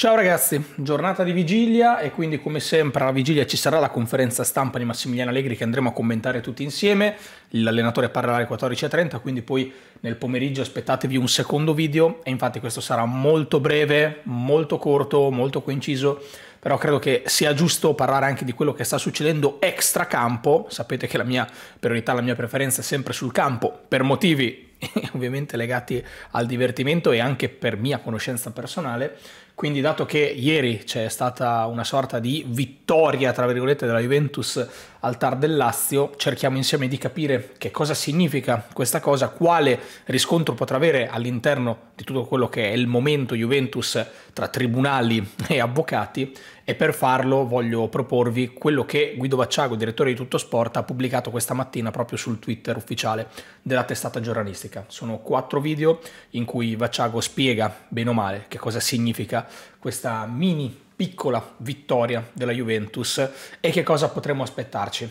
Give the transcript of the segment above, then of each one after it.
Ciao ragazzi, giornata di vigilia e quindi come sempre alla vigilia ci sarà la conferenza stampa di Massimiliano Allegri che andremo a commentare tutti insieme, l'allenatore parlerà alle 14.30 quindi poi nel pomeriggio aspettatevi un secondo video e infatti questo sarà molto breve, molto corto, molto coinciso però credo che sia giusto parlare anche di quello che sta succedendo extra campo. Sapete che la mia priorità, la mia preferenza è sempre sul campo, per motivi ovviamente legati al divertimento e anche per mia conoscenza personale. Quindi dato che ieri c'è stata una sorta di vittoria, tra virgolette, della Juventus al TAR del Lazio, cerchiamo insieme di capire che cosa significa questa cosa, quale riscontro potrà avere all'interno di tutto quello che è il momento Juventus tra tribunali e avvocati e per farlo voglio proporvi quello che Guido Vacciago, direttore di Tutto Sport, ha pubblicato questa mattina proprio sul Twitter ufficiale della testata giornalistica. Sono quattro video in cui Vacciago spiega bene o male che cosa significa questa mini piccola vittoria della Juventus e che cosa potremmo aspettarci.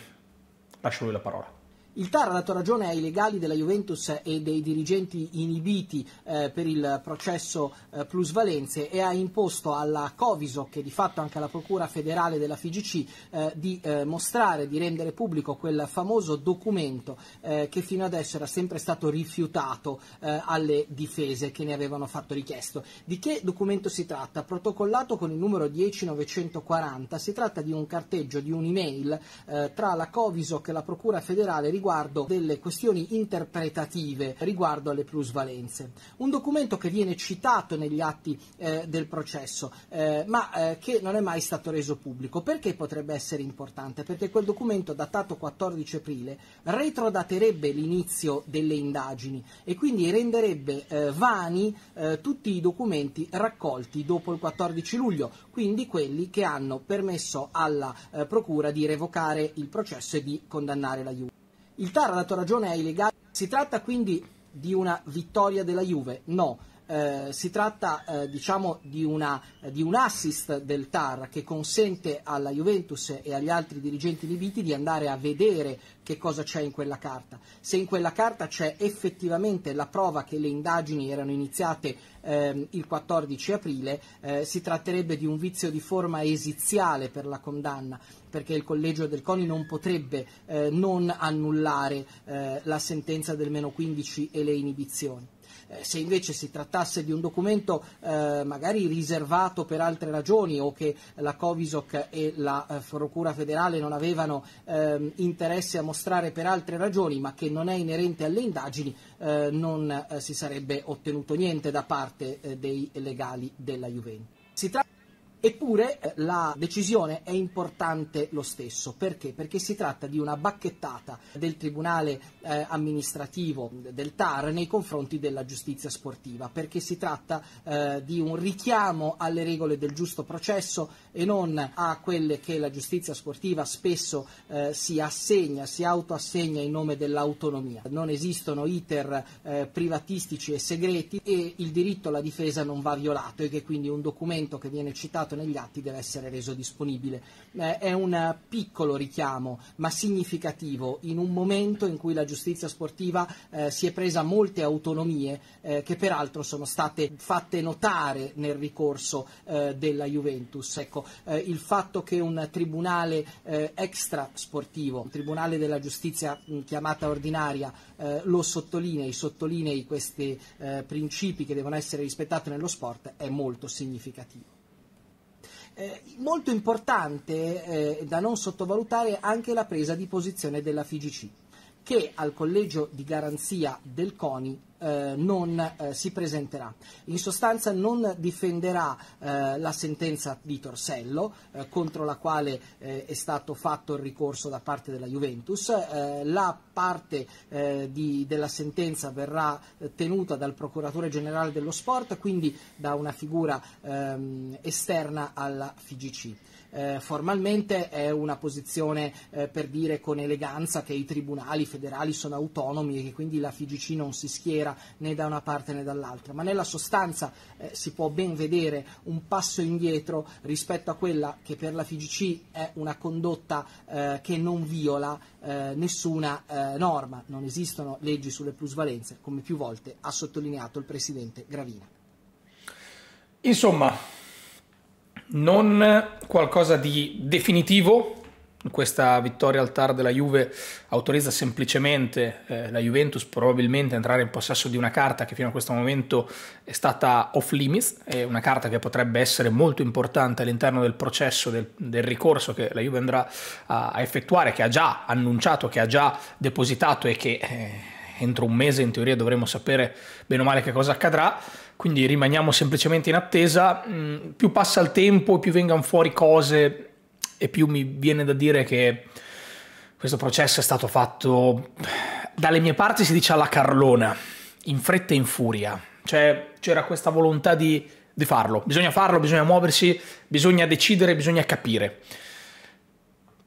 Lascio lui la parola. Il TAR ha dato ragione ai legali della Juventus e dei dirigenti inibiti eh, per il processo eh, plusvalenze e ha imposto alla Coviso, che di fatto anche alla Procura federale della FIGC, eh, di eh, mostrare, di rendere pubblico quel famoso documento eh, che fino adesso era sempre stato rifiutato eh, alle difese che ne avevano fatto richiesto. Di che documento si tratta? Protocollato con il numero 10940, si tratta di un carteggio, di un'email tra la Coviso e la Procura federale riguardante riguardo delle questioni interpretative riguardo alle plusvalenze. Un documento che viene citato negli atti eh, del processo, eh, ma eh, che non è mai stato reso pubblico. Perché potrebbe essere importante? Perché quel documento, datato 14 aprile, retrodaterebbe l'inizio delle indagini e quindi renderebbe eh, vani eh, tutti i documenti raccolti dopo il 14 luglio, quindi quelli che hanno permesso alla eh, Procura di revocare il processo e di condannare la Juve. Il TAR ha dato ragione ai legali. Si tratta quindi di una vittoria della Juve? No. Eh, si tratta eh, diciamo di, una, di, un assist del TAR che consente alla Juventus e agli altri dirigenti di Viti di andare a vedere che cosa c'è in quella carta. Se in quella carta c'è effettivamente la prova che le indagini erano iniziate ehm, il 14 aprile, eh, si tratterebbe di un vizio di forma esiziale per la condanna, perché il collegio del CONI non potrebbe eh, non annullare eh, la sentenza del meno 15 e le inibizioni. Eh, se invece si trattasse di un documento eh, magari riservato per altre ragioni o che la Covisoc e la eh, Procura federale non avevano ehm, interesse a mostrare per altre ragioni, ma che non è inerente alle indagini, eh, non eh, si sarebbe ottenuto niente da parte dei legali della Juventus. Eppure eh, la decisione è importante lo stesso, perché? Perché si tratta di una bacchettata del Tribunale eh, amministrativo del TAR nei confronti della giustizia sportiva, perché si tratta eh, di un richiamo alle regole del giusto processo e non a quelle che la giustizia sportiva spesso eh, si assegna, si autoassegna in nome dell'autonomia. Non esistono iter eh, privatistici e segreti e il diritto alla difesa non va violato e che quindi un documento che viene citato indicato negli atti deve essere reso disponibile. Eh, è un piccolo richiamo, ma significativo, in un momento in cui la giustizia sportiva eh, si è presa molte autonomie eh, che peraltro sono state fatte notare nel ricorso eh, della Juventus. Ecco, eh, il fatto che un tribunale eh, extrasportivo, un tribunale della giustizia mh, chiamata ordinaria, lo sottolinei, sottolinei questi principi che devono essere rispettati nello sport è molto significativo. Eh, molto importante eh, da non sottovalutare anche la presa di posizione della FIGC che al collegio di garanzia del CONI eh, non eh, si presenterà. In sostanza non difenderà eh, la sentenza di Torsello eh, contro la quale eh, è stato fatto il ricorso da parte della Juventus, eh, la parte di, della sentenza verrà tenuta dal procuratore generale dello sport, quindi da una figura ehm, esterna alla FIGC eh, formalmente è una posizione eh, per dire con eleganza che i tribunali federali sono autonomi e che quindi la FIGC non si schiera né da una parte né dall'altra, ma nella sostanza eh, si può ben vedere un passo indietro rispetto a quella che per la FIGC è una condotta eh, che non viola eh, nessuna eh, norma, non esistono leggi sulle plusvalenze, come più volte ha sottolineato il Presidente Gravina. Insomma, non qualcosa di definitivo. Questa vittoria al TAR della Juve autorizza semplicemente eh, la Juventus probabilmente a entrare in possesso di una carta che fino a questo momento è stata off limits, è una carta che potrebbe essere molto importante all'interno del processo del, del, ricorso che la Juve andrà a, a, effettuare, che ha già annunciato, che ha già depositato e che eh, entro un mese in teoria dovremo sapere bene o male che cosa accadrà quindi rimaniamo semplicemente in attesa. Mm, più passa il tempo, più vengano fuori cose e più mi viene da dire che questo processo è stato fatto dalle mie parti si dice alla carlona, in fretta e in furia. Cioè c'era questa volontà di, di farlo, bisogna farlo, bisogna muoversi, bisogna decidere, bisogna capire.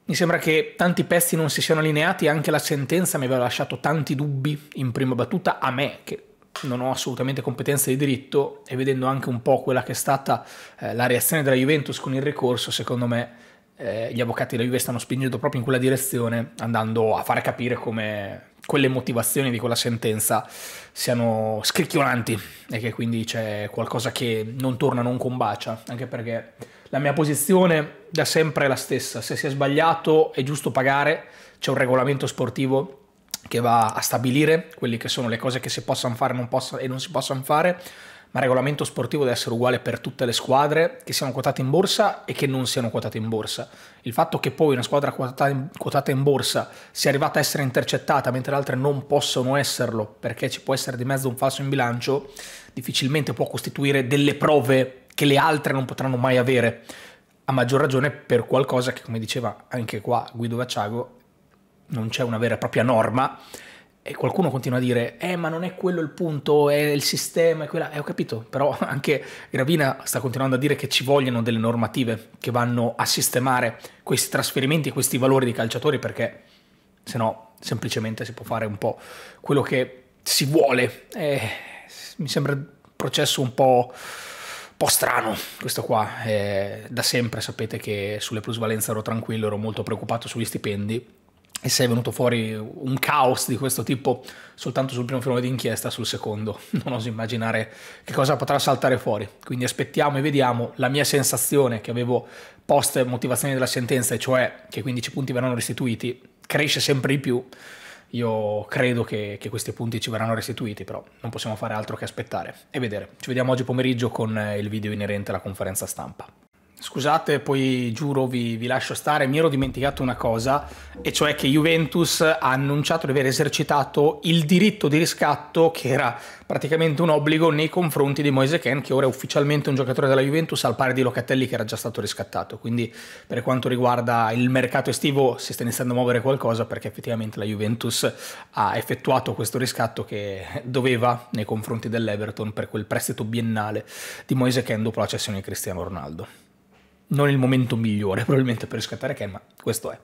Mi sembra che tanti pezzi non si siano allineati, anche la sentenza mi aveva lasciato tanti dubbi in prima battuta a me, che non ho assolutamente competenze di diritto e vedendo anche un po' quella che è stata eh, la reazione della Juventus con il ricorso, secondo me eh, gli avvocati della Juve stanno spingendo proprio in quella direzione, andando a far capire come quelle motivazioni di quella sentenza siano scricchiolanti e che quindi c'è qualcosa che non torna, non combacia, anche perché la mia posizione da sempre è la stessa, se si è sbagliato è giusto pagare, c'è un regolamento sportivo che va a stabilire quelle che sono le cose che si possono fare non possono, e non si possono fare, ma il regolamento sportivo deve essere uguale per tutte le squadre che siano quotate in borsa e che non siano quotate in borsa. Il fatto che poi una squadra quotata in, quotata in borsa sia arrivata a essere intercettata mentre le altre non possono esserlo perché ci può essere di mezzo un falso in bilancio, difficilmente può costituire delle prove che le altre non potranno mai avere. A maggior ragione per qualcosa che, come diceva anche qua Guido Vacciago, non c'è una vera e propria norma e qualcuno continua a dire eh ma non è quello il punto, è il sistema, è quella, eh ho capito, però anche Gravina sta continuando a dire che ci vogliono delle normative che vanno a sistemare questi trasferimenti, questi valori di calciatori perché se no semplicemente si può fare un po' quello che si vuole, eh, mi sembra un processo un po'... Un po' strano questo qua, eh, da sempre sapete che sulle plusvalenze ero tranquillo, ero molto preoccupato sugli stipendi, e se è venuto fuori un caos di questo tipo soltanto sul primo filone d'inchiesta, sul secondo non oso immaginare che cosa potrà saltare fuori. Quindi aspettiamo e vediamo. La mia sensazione che avevo post motivazione della sentenza, e cioè che 15 punti verranno restituiti, cresce sempre di più. Io credo che, che, questi punti ci verranno restituiti, però non possiamo fare altro che aspettare e vedere. Ci vediamo oggi pomeriggio con il video inerente alla conferenza stampa. Scusate, poi giuro vi, vi, lascio stare, mi ero dimenticato una cosa, e cioè che Juventus ha annunciato di aver esercitato il diritto di riscatto, che era praticamente un obbligo, nei confronti di Moise Ken, che ora è ufficialmente un giocatore della Juventus, al pari di Locatelli che era già stato riscattato. Quindi per quanto riguarda il mercato estivo si sta iniziando a muovere qualcosa, perché effettivamente la Juventus ha effettuato questo riscatto che doveva nei confronti dell'Everton per quel prestito biennale di Moise Ken dopo la cessione di Cristiano Ronaldo non il momento migliore probabilmente per scattare Ken, ma questo è.